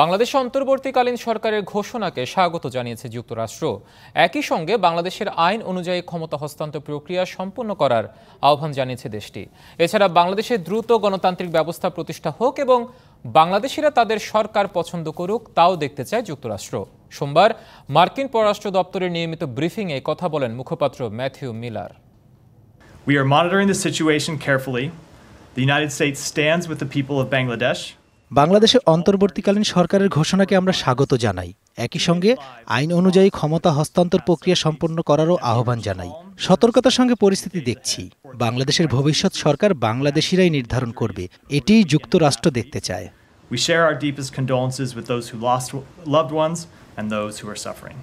বাংলাদেশ অন্তর্বর্তীকালীন সরকারের ঘোষণাকে স্বাগত জানিয়েছে যুক্তরাষ্ট্র একই সঙ্গে বাংলাদেশের আইন অনুযায়ী ক্ষমতা হস্তান্তর প্রক্রিয়া সম্পন্ন করার আহ্বান জানিয়েছে দেশটি এছাড়া বাংলাদেশে দ্রুত গণতান্ত্রিক ব্যবস্থা প্রতিষ্ঠা হোক এবং বাংলাদেশিরা তাদের সরকার পছন্দ করুক তাও দেখতে চায় যুক্তরাষ্ট্র সোমবার মার্কিন পররাষ্ট্র দপ্তরের নিয়মিত ব্রিফিংয়ে কথা বলেন মুখপাত্র Matthew Miller We are monitoring the situation carefully. The United States stands with the people of Bangladesh বাংলাদেশে অন্তর্বর্তীকালীন সরকারের ঘোষণাকে আমরা স্বাগত জানাই একই সঙ্গে আইন অনুযায়ী ক্ষমতা হস্তান্তর প্রক্রিয়া সম্পন্ন করারও আহ্বান জানাই সতর্কতার সঙ্গে পরিস্থিতি দেখছি বাংলাদেশের ভবিষ্যৎ সরকার বাংলাদেশিরাই নির্ধারণ করবে এটিই যুক্তরাষ্ট্র দেখতে চায় We share our deepest condolences with those who lost loved ones and those who are suffering.